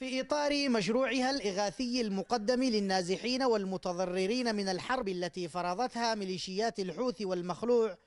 في إطار مشروعها الإغاثي المقدم للنازحين والمتضررين من الحرب التي فرضتها ميليشيات الحوثي والمخلوع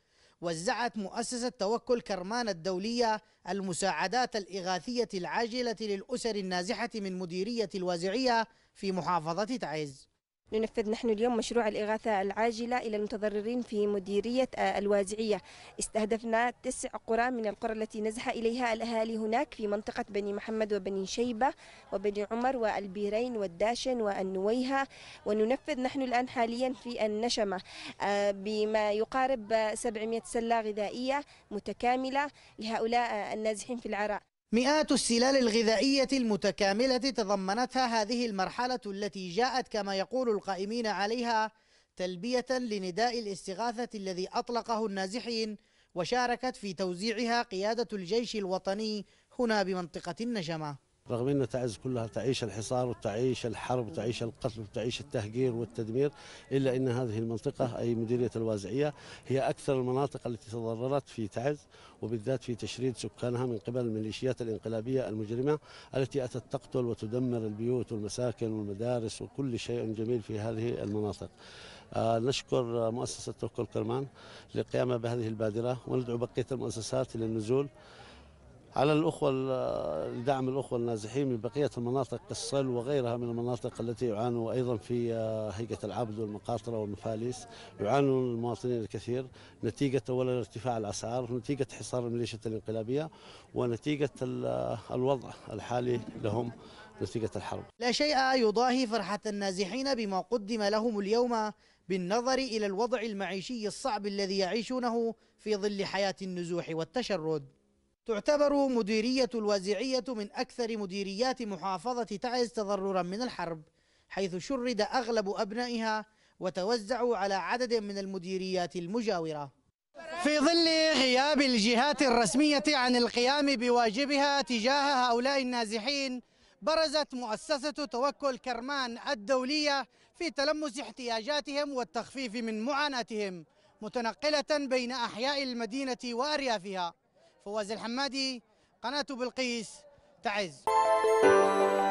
وزعت مؤسسة توكل كرمان الدولية المساعدات الإغاثية العاجلة للأسر النازحة من مديرية الوازعية في محافظة تعز ننفذ نحن اليوم مشروع الإغاثة العاجلة إلى المتضررين في مديرية آه، الوازعية استهدفنا تسع قرى من القرى التي نزح إليها الأهالي هناك في منطقة بني محمد وبني شيبة وبني عمر والبيرين والداشن والنويهة وننفذ نحن الآن حاليا في النشمة آه، بما يقارب 700 سلة غذائية متكاملة لهؤلاء آه، النازحين في العراء مئات السلال الغذائية المتكاملة تضمنتها هذه المرحلة التي جاءت كما يقول القائمين عليها تلبية لنداء الاستغاثة الذي أطلقه النازحين وشاركت في توزيعها قيادة الجيش الوطني هنا بمنطقة النجمة رغم أن تعز كلها تعيش الحصار وتعيش الحرب وتعيش القتل وتعيش التهجير والتدمير إلا أن هذه المنطقة أي مديرية الوازعية هي أكثر المناطق التي تضررت في تعز وبالذات في تشريد سكانها من قبل الميليشيات الانقلابية المجرمة التي أتت تقتل وتدمر البيوت والمساكن والمدارس وكل شيء جميل في هذه المناطق آه، نشكر مؤسسة توكل كرمان للقيام بهذه البادرة وندعو بقية المؤسسات للنزول على الأخوة لدعم الأخوة النازحين من بقية المناطق الصل وغيرها من المناطق التي يعانوا أيضا في آه، هيئة العبد والمقاطرة والمفاليس يعانون المواطنين الكثير نتيجة أولا ارتفاع الأسعار نتيجة حصار الميليشيا الانقلابية ونتيجة آه، الوضع الحالي لهم نتيجة الحرب لا شيء يضاهي فرحة النازحين بما قدم لهم اليوم بالنظر إلى الوضع المعيشي الصعب الذي يعيشونه في ظل حياة النزوح والتشرد تعتبر مديرية الوازعية من أكثر مديريات محافظة تعز تضررا من الحرب حيث شرد أغلب أبنائها وتوزعوا على عدد من المديريات المجاورة في ظل غياب الجهات الرسمية عن القيام بواجبها تجاه هؤلاء النازحين برزت مؤسسة توكل كرمان الدولية في تلمس احتياجاتهم والتخفيف من معاناتهم متنقلة بين أحياء المدينة وأريافها فواز الحمادي قناة بلقيس تعز